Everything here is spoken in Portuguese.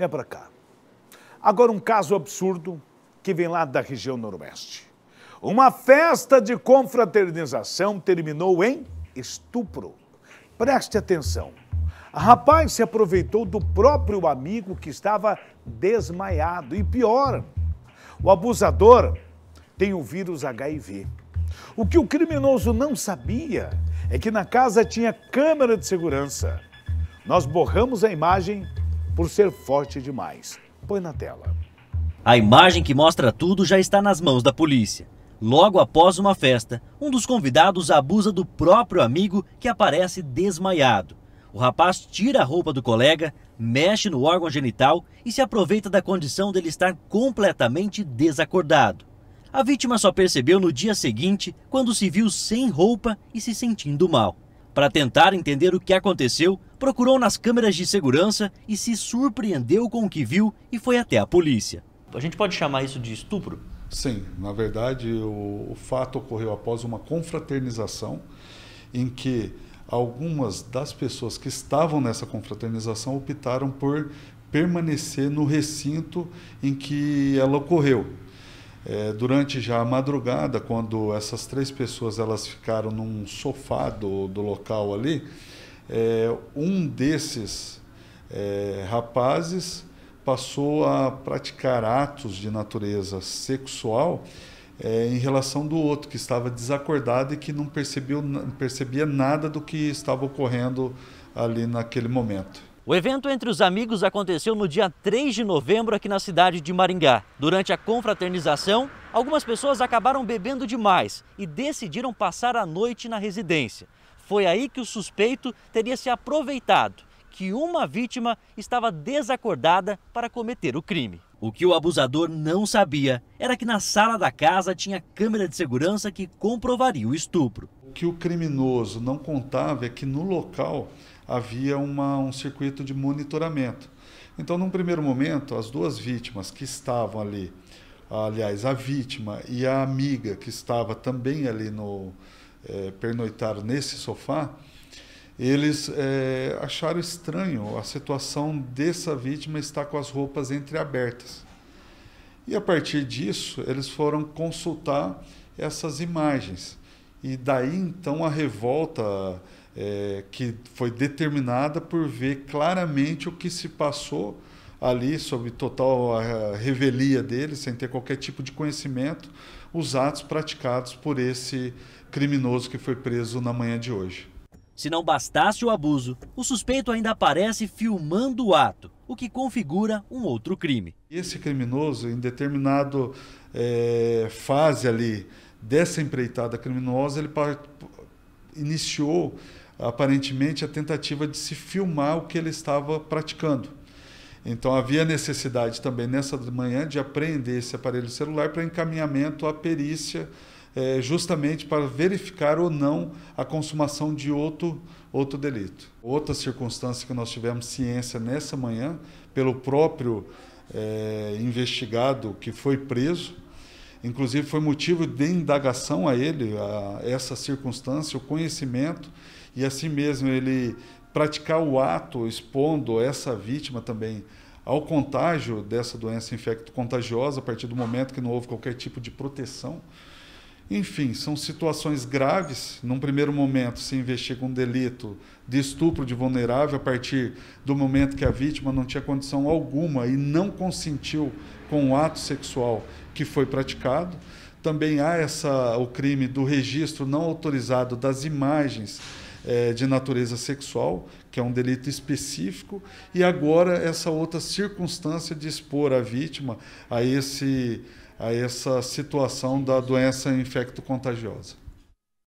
Venha para cá. Agora, um caso absurdo que vem lá da região Noroeste. Uma festa de confraternização terminou em estupro. Preste atenção. A rapaz se aproveitou do próprio amigo que estava desmaiado. E pior, o abusador tem o vírus HIV. O que o criminoso não sabia é que na casa tinha câmera de segurança. Nós borramos a imagem por ser forte demais. Põe na tela. A imagem que mostra tudo já está nas mãos da polícia. Logo após uma festa, um dos convidados abusa do próprio amigo que aparece desmaiado. O rapaz tira a roupa do colega, mexe no órgão genital e se aproveita da condição dele estar completamente desacordado. A vítima só percebeu no dia seguinte, quando se viu sem roupa e se sentindo mal. Para tentar entender o que aconteceu, procurou nas câmeras de segurança e se surpreendeu com o que viu e foi até a polícia. A gente pode chamar isso de estupro? Sim, na verdade o, o fato ocorreu após uma confraternização em que algumas das pessoas que estavam nessa confraternização optaram por permanecer no recinto em que ela ocorreu. É, durante já a madrugada, quando essas três pessoas elas ficaram num sofá do, do local ali, é, um desses é, rapazes passou a praticar atos de natureza sexual é, em relação do outro que estava desacordado e que não percebeu, não percebia nada do que estava ocorrendo ali naquele momento. O evento entre os amigos aconteceu no dia 3 de novembro aqui na cidade de Maringá. Durante a confraternização, algumas pessoas acabaram bebendo demais e decidiram passar a noite na residência. Foi aí que o suspeito teria se aproveitado que uma vítima estava desacordada para cometer o crime. O que o abusador não sabia era que na sala da casa tinha câmera de segurança que comprovaria o estupro. O que o criminoso não contava é que no local havia uma, um circuito de monitoramento. Então, num primeiro momento, as duas vítimas que estavam ali, aliás, a vítima e a amiga que estava também ali no é, pernoitar nesse sofá, eles é, acharam estranho a situação dessa vítima estar com as roupas entreabertas. E a partir disso, eles foram consultar essas imagens. E daí então a revolta é, que foi determinada por ver claramente o que se passou ali, sob total a, revelia dele, sem ter qualquer tipo de conhecimento, os atos praticados por esse criminoso que foi preso na manhã de hoje. Se não bastasse o abuso, o suspeito ainda aparece filmando o ato, o que configura um outro crime. Esse criminoso, em determinado é, fase ali dessa empreitada criminosa, ele iniciou aparentemente a tentativa de se filmar o que ele estava praticando. Então havia necessidade também nessa manhã de apreender esse aparelho celular para encaminhamento à perícia, é, justamente para verificar ou não a consumação de outro, outro delito. Outra circunstância que nós tivemos ciência nessa manhã, pelo próprio é, investigado que foi preso, Inclusive, foi motivo de indagação a ele, a essa circunstância, o conhecimento, e assim mesmo ele praticar o ato expondo essa vítima também ao contágio dessa doença infecto-contagiosa, a partir do momento que não houve qualquer tipo de proteção enfim, são situações graves. Num primeiro momento, se investiga um delito de estupro de vulnerável a partir do momento que a vítima não tinha condição alguma e não consentiu com o ato sexual que foi praticado. Também há essa, o crime do registro não autorizado das imagens é, de natureza sexual, que é um delito específico, e agora essa outra circunstância de expor a vítima a, esse, a essa situação da doença infecto-contagiosa.